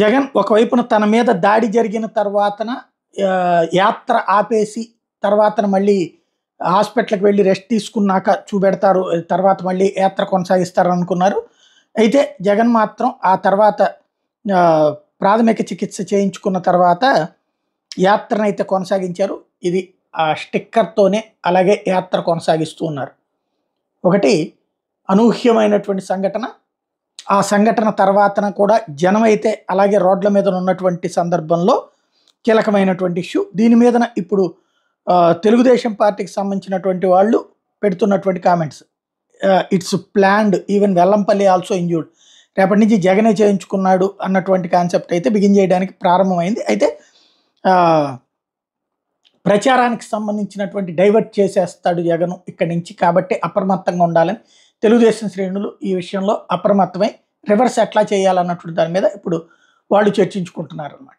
జగన్ ఒకవైపున తన మీద దాడి జరిగిన తర్వాతన యాత్ర ఆపేసి తర్వాత మళ్ళీ హాస్పిటల్కి వెళ్ళి రెస్ట్ తీసుకున్నాక చూపెడతారు తర్వాత మళ్ళీ యాత్ర కొనసాగిస్తారు అనుకున్నారు అయితే జగన్ మాత్రం ఆ తర్వాత ప్రాథమిక చికిత్స చేయించుకున్న తర్వాత యాత్రను అయితే కొనసాగించారు ఇది ఆ స్టిక్కర్తోనే అలాగే యాత్ర కొనసాగిస్తూ ఉన్నారు ఒకటి అనూహ్యమైనటువంటి సంఘటన ఆ సంఘటన తర్వాతన కూడా జనం అయితే అలాగే రోడ్ల మీద ఉన్నటువంటి సందర్భంలో కీలకమైనటువంటి ఇష్యూ దీని మీదన ఇప్పుడు తెలుగుదేశం పార్టీకి సంబంధించినటువంటి వాళ్ళు పెడుతున్నటువంటి comments it's planned even Vellampalli also injured రేపటి నుంచి జగనే చేయించుకున్నాడు అన్నటువంటి కాన్సెప్ట్ అయితే బిగిన్ చేయడానికి ప్రారంభమైంది అయితే ప్రచారానికి సంబంధించినటువంటి డైవర్ట్ చేసేస్తాడు జగను ఇక్కడి నుంచి కాబట్టి అప్రమత్తంగా ఉండాలని తెలుగుదేశం శ్రేణులు ఈ విషయంలో అప్రమత్తమై రివర్స్ ఎట్లా చేయాలన్నటువంటి దాని మీద ఇప్పుడు వాళ్ళు చర్చించుకుంటున్నారు అన్నమాట